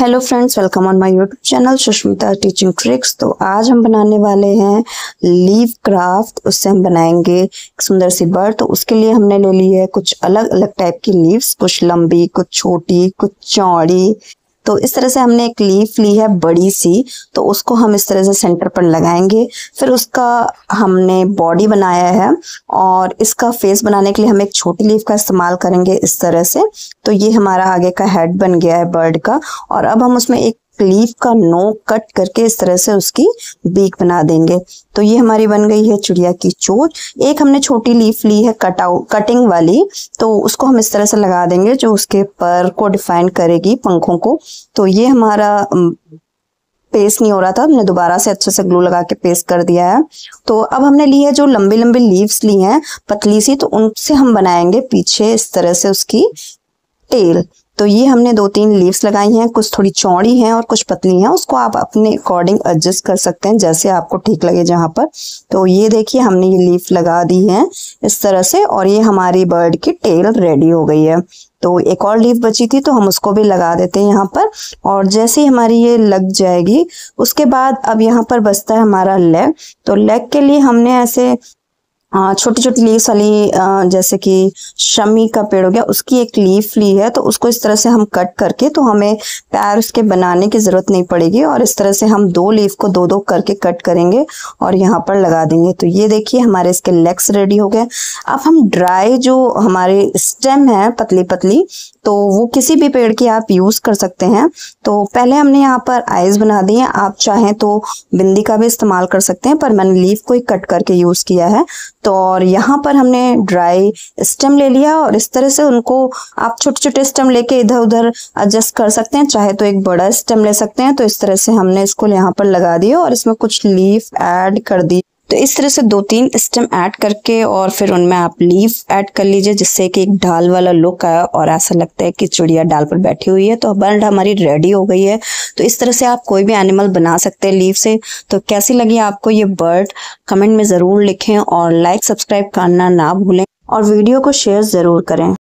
hello friends welcome on my YouTube channel Sushmita teaching tricks तो आज हम बनाने वाले हैं लीव क्राफ्ट उससे हम बनाएंगे एक सुंदर सी बर्ड तो उसके लिए हमने ले ली है कुछ अलग अलग टाइप की लीव्स कुछ लंबी कुछ छोटी कुछ चौड़ी तो इस तरह से हमने एक लीफ ली है बड़ी सी तो उसको हम इस तरह से सेंटर पर लगाएंगे फिर उसका हमने बॉडी बनाया है और इसका फेस बनाने के लिए हम एक छोटी लीफ का इस्तेमाल करेंगे इस तरह से तो ये हमारा आगे का हेड बन गया है बर्ड का और अब हम उसमें एक लीफ का नोक कट करके इस तरह से उसकी बीक बना देंगे तो ये हमारी बन गई है चिड़िया की चोच एक हमने छोटी लीफ ली है कटाउ कटिंग वाली तो उसको हम इस तरह से लगा देंगे जो उसके पर को डिफाइन करेगी पंखों को तो ये हमारा पेस्ट नहीं हो रहा था हमने दोबारा से अच्छे से ग्लू लगा के पेस्ट कर दिया है तो अब हमने ली है जो लंबी लंबी लीव्स ली हैं पतली सी तो उनसे हम बनाएंगे पीछे इस तरह से उसकी टेल तो ये हमने दो तीन लीव्स लगाई हैं कुछ थोड़ी चौड़ी हैं और कुछ पतली हैं उसको आप अपने अकॉर्डिंग एडजस्ट कर सकते हैं जैसे आपको ठीक लगे जहाँ पर तो ये देखिए हमने ये लीफ लगा दी है इस तरह से और ये हमारी बर्ड की टेल रेडी हो गई है तो एक और लीफ बची थी तो हम उसको भी लगा देते हैं यहाँ पर और जैसे ही हमारी ये लग जाएगी उसके बाद अब यहाँ पर बचता है हमारा लेग तो लेग के लिए हमने ऐसे छोटी छोटी लीव्स वाली जैसे कि शमी का पेड़ हो गया उसकी एक लीफ ली है तो उसको इस तरह से हम कट करके तो हमें पैर उसके बनाने की ज़रूरत नहीं पड़ेगी और इस तरह से हम दो लीफ को दो दो करके कट करेंगे और यहाँ पर लगा देंगे तो ये देखिए हमारे इसके लेग्स रेडी हो गए अब हम ड्राई जो हमारे स्टेम है पतली पतली तो वो किसी भी पेड़ की आप यूज़ कर सकते हैं तो पहले हमने यहाँ पर आइज़ बना दी है आप चाहें तो बिंदी का भी इस्तेमाल कर सकते हैं पर मैंने लीफ को ही कट करके यूज़ किया है तो और यहाँ पर हमने ड्राई स्टेम ले लिया और इस तरह से उनको आप छोटे छोटे स्टेम लेके इधर उधर एडजस्ट कर सकते हैं चाहे तो एक बड़ा स्टेम ले सकते हैं तो इस तरह से हमने इसको यहाँ पर लगा दिया और इसमें कुछ लीफ ऐड कर दी तो इस तरह से दो तीन स्टेम ऐड करके और फिर उनमें आप लीव ऐड कर लीजिए जिससे कि एक डाल वाला लुक आया और ऐसा लगता है कि चिड़िया डाल पर बैठी हुई है तो बर्ड हमारी रेडी हो गई है तो इस तरह से आप कोई भी एनिमल बना सकते हैं लीव से तो कैसी लगी आपको ये बर्ड कमेंट में ज़रूर लिखें और लाइक सब्सक्राइब करना ना भूलें और वीडियो को शेयर ज़रूर करें